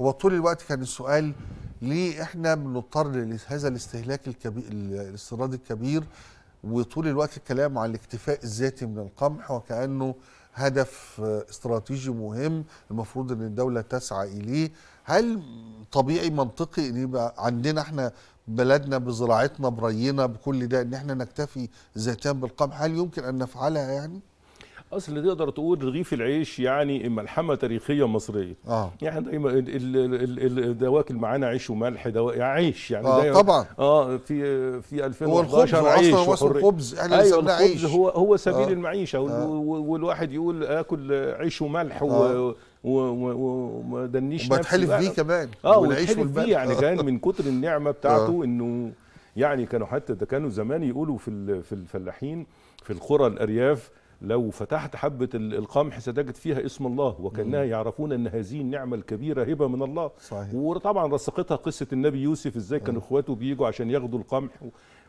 هو طول الوقت كان السؤال ليه احنا بنضطر لهذا الاستهلاك الكبير الاستيراد الكبير وطول الوقت الكلام عن الاكتفاء الذاتي من القمح وكانه هدف استراتيجي مهم المفروض ان الدوله تسعى اليه هل طبيعي منطقي ان يبقى عندنا احنا بلدنا بزراعتنا برينا بكل ده ان احنا نكتفي ذاتيا بالقمح هل يمكن ان نفعلها يعني اصل تقدر تقول رغيف العيش يعني ملحمه تاريخيه مصريه آه. يعني دايما الدواكل معانا عيش وملح دو... يعني عيش يعني آه طبعا اه في في 2011 عيش هو الخبز خبز احنا أيوة الخبز عيش. هو هو آه. سبيل آه. المعيشه آه. والواحد يقول اكل عيش وملح آه. و... وما دنيش نفسي بتحلف بيه كمان اه والعيش بيه يعني آه. كان من كتر النعمه بتاعته آه. انه يعني كانوا حتى ده كانوا زمان يقولوا في في الفلاحين في القرى الارياف لو فتحت حبة القمح ستجد فيها اسم الله وكأنها يعرفون أن هذه النعمة الكبيرة هبة من الله صحيح. وطبعا رسقتها قصة النبي يوسف إزاي كان آه. إخواته بيجوا عشان ياخدوا القمح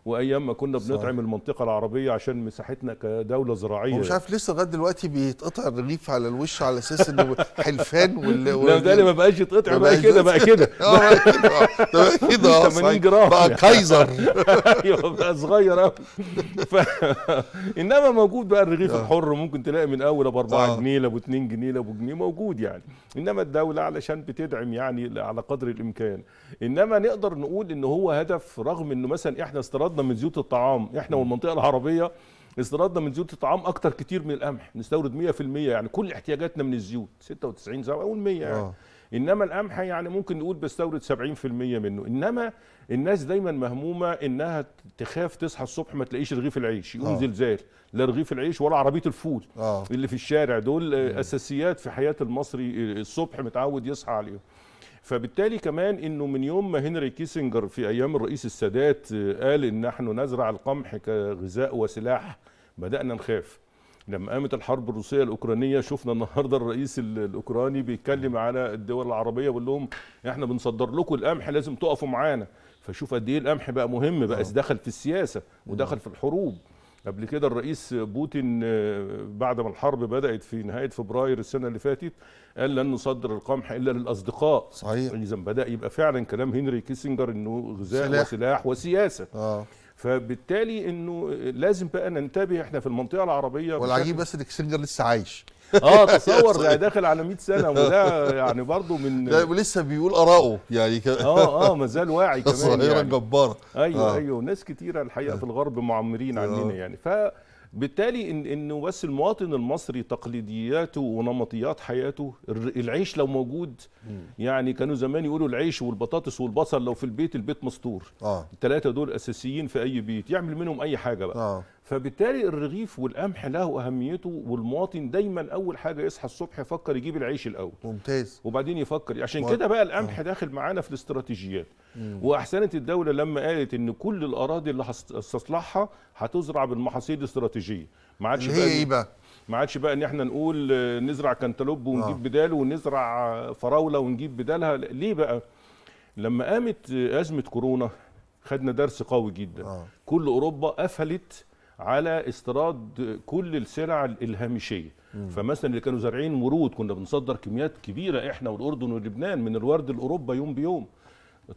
وايام ما كنا بنطعم المنطقه العربيه عشان مساحتنا كدوله زراعيه مش عارف لسه لغايه دلوقتي بيتقطع الرغيف على الوش على اساس انه حلفان وال لا ده اللي ما بقاش يتقطع بقى كده آه، بقى كده اه بقى كده بقى كده 80 جرام بقى يعني. كايزر ايوه بقى صغير قوي انما موجود بقى الرغيف آه. الحر ممكن تلاقي من اول ابو 4 آه. جنيه لابو 2 جنيه لابو جنيه موجود يعني انما الدوله علشان بتدعم يعني على قدر الامكان انما نقدر نقول ان هو هدف رغم انه مثلا احنا استردنا استيرادنا من زيوت الطعام احنا والمنطقه العربيه استيرادنا من زيوت الطعام اكتر كتير من القمح نستورد 100% يعني كل احتياجاتنا من الزيوت 96 زي او 100 يعني آه. انما القمح يعني ممكن نقول بستورد 70% منه انما الناس دايما مهمومه انها تخاف تصحى الصبح ما تلاقيش رغيف العيش يقوم آه. زلزال لا رغيف العيش ولا عربيه الفول أوه. اللي في الشارع دول اساسيات في حياه المصري آه، الصبح متعود يصحى عليهم فبالتالي كمان انه من يوم ما هنري كيسنجر في ايام الرئيس السادات قال ان نحن نزرع القمح كغذاء وسلاح بدانا نخاف لما قامت الحرب الروسيه الاوكرانيه شفنا النهارده الرئيس الاوكراني بيتكلم على الدول العربيه بيقول لهم احنا بنصدر لكم القمح لازم تقفوا معانا فشوف قد ايه القمح بقى مهم بقى آه. دخل في السياسه ودخل آه. في الحروب قبل كده الرئيس بوتين آه، بعد ما الحرب بدات في نهايه فبراير السنه اللي فاتت قال لن نصدر القمح الا للاصدقاء صحيح اذا بدا يبقى فعلا كلام هنري كيسنجر انه غذاء سلاح. وسلاح وسياسه آه. فبالتالي انه لازم بقى ننتبه احنا في المنطقه العربيه والعجيب بس ان كيسنجر لسه عايش اه تصور ده يعني داخل على 100 سنه وده يعني برضه من ولسه بيقول اراءه يعني ك... اه اه ما زال واعي كمان صغيره يعني. جباره ايوه آه. ايوه ناس كتيره الحقيقه آه. في الغرب معمرين آه. عننا يعني فبالتالي إن انه بس المواطن المصري تقليدياته ونمطيات حياته العيش لو موجود يعني كانوا زمان يقولوا العيش والبطاطس والبصل لو في البيت البيت مستور آه. الثلاثه دول اساسيين في اي بيت يعمل منهم اي حاجه بقى آه. فبالتالي الرغيف والقمح له اهميته والمواطن دايما اول حاجه يصحى الصبح يفكر يجيب العيش الاول ممتاز وبعدين يفكر عشان كده بقى القمح آه. داخل معانا في الاستراتيجيات واحسنت الدوله لما قالت ان كل الاراضي اللي هتستصلحها هتزرع بالمحاصيل الاستراتيجيه ما عادش بقى ايه بقى ما عادش بقى ان احنا نقول نزرع كنتالوب ونجيب آه. بداله ونزرع فراوله ونجيب بدالها ليه بقى لما قامت ازمه كورونا خدنا درس قوي جدا آه. كل اوروبا قفلت على استيراد كل السلع الهامشيه فمثلا اللي كانوا زارعين ورود كنا بنصدر كميات كبيره احنا والاردن ولبنان من الورد لاوروبا يوم بيوم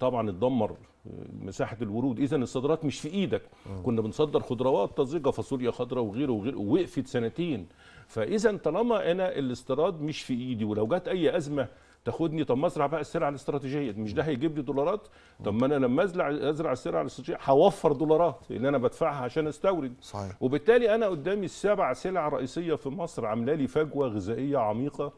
طبعا اتدمر آه، مساحه الورود اذا الصادرات مش في ايدك مم. كنا بنصدر خضروات طازجه فاصوليا خضراء وغيره وغيره ووقفت سنتين فاذا طالما انا الاستيراد مش في ايدي ولو جت اي ازمه تاخدني طب ما ازرع بقى السلع الاستراتيجيه مش ده هيجيب لي دولارات طب ما انا لما ازرع ازرع السلع الاستراتيجيه هوفر دولارات اللي انا بدفعها عشان استورد صحيح. وبالتالي انا قدامي السبع سلع رئيسيه في مصر عامله لي فجوه غذائيه عميقه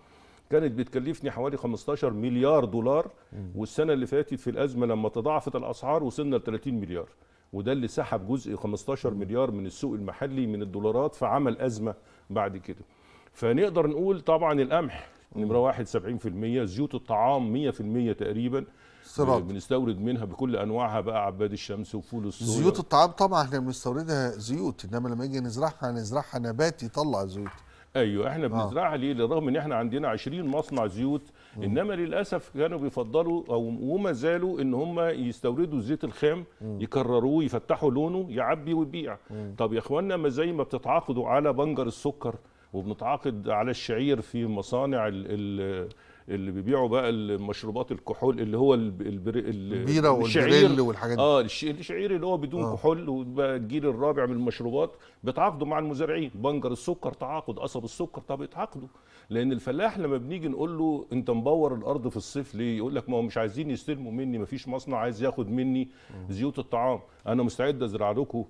كانت بتكلفني حوالي 15 مليار دولار والسنه اللي فاتت في الازمه لما تضاعفت الاسعار وصلنا ل 30 مليار وده اللي سحب جزء 15 مليار من السوق المحلي من الدولارات فعمل ازمه بعد كده فنقدر نقول طبعا القمح نمره واحد 70% زيوت الطعام 100% تقريبا سراد. بنستورد منها بكل انواعها بقى عباد الشمس وفول الصويا زيوت الطعام طبعا احنا بنستوردها زيوت انما لما نيجي نزرعها نزرعها نبات يطلع زيوت ايوه احنا آه. بنزرعها آه. ليه للرغم ان احنا عندنا 20 مصنع زيوت مم. انما للاسف كانوا بيفضلوا او وما زالوا ان هم يستوردوا الزيت الخام مم. يكرروه يفتحوا لونه يعبي ويبيع طب يا اخوانا ما زي ما بتتعاقدوا على بنجر السكر وبنتعاقد على الشعير في مصانع ال اللي بيبيعوا بقى المشروبات الكحول اللي هو البر... البيره والشعير والحاجات دي اه الشعير اللي هو بدون آه. كحول وبقى الجيل الرابع من المشروبات بيتعاقدوا مع المزارعين بنجر السكر تعاقد قصب السكر طب يتعاقدوا لان الفلاح لما بنيجي نقول له انت مبور الارض في الصيف ليه يقول لك ما هو مش عايزين يستلموا مني ما فيش مصنع عايز ياخد مني آه. زيوت الطعام انا مستعد ازرع لكم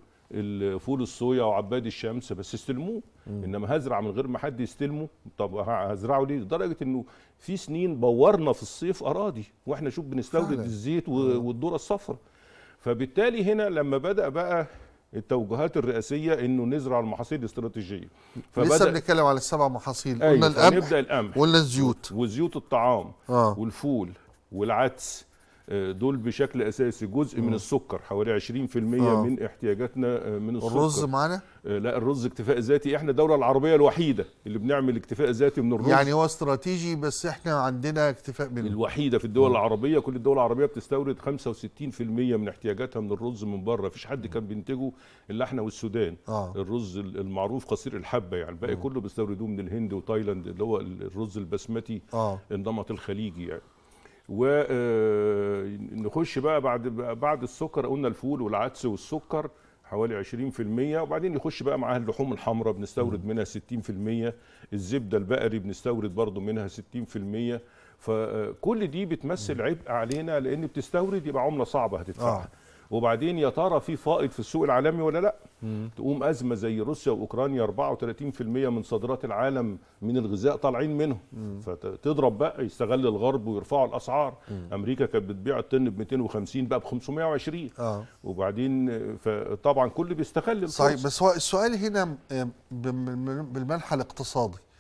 فول الصويا وعباد الشمس بس استلموه انما هزرع من غير ما حد يستلمه طب هزرعه ليه لدرجه انه في سنين بورنا في الصيف اراضي واحنا شوف بنستورد الزيت والذره الصفراء فبالتالي هنا لما بدا بقى التوجهات الرئاسيه انه نزرع المحاصيل الاستراتيجيه فبدأ لسه بنتكلم على السبع محاصيل أيه قلنا القمح القمح ولا الزيوت وزيوت الطعام آه. والفول والعدس آه، دول بشكل اساسي جزء من السكر حوالي 20% آه. من احتياجاتنا آه، من السكر الرز معانا آه، لا الرز اكتفاء ذاتي احنا الدوله العربيه الوحيده اللي بنعمل اكتفاء ذاتي من الرز يعني هو استراتيجي بس احنا عندنا اكتفاء منه الوحيده في الدول العربيه كل الدول العربيه بتستورد 65% من احتياجاتها من الرز من بره مفيش حد كان بينتجه الا احنا والسودان آه. الرز المعروف قصير الحبه يعني الباقي كله بيستوردوه من الهند وتايلاند اللي هو الرز البسمتي آه. النمط الخليجي يعني ونخش آه، بقى بعد بعد السكر قلنا الفول والعدس والسكر حوالي 20% وبعدين يخش بقى معاها اللحوم الحمراء بنستورد منها 60% الزبده البقري بنستورد برضو منها 60% فكل آه، دي بتمثل عبء علينا لان بتستورد يبقى عمله صعبه هتدفعها آه. وبعدين يا ترى في فائض في السوق العالمي ولا لا مم. تقوم ازمه زي روسيا واوكرانيا 34% من صادرات العالم من الغذاء طالعين منهم فتضرب بقى يستغل الغرب ويرفعوا الاسعار مم. امريكا كانت بتبيع الطن ب 250 بقى ب 520 آه. وبعدين فطبعا كل بيستغل صحيح بس هو السؤال هنا آه، بالمنحى الاقتصادي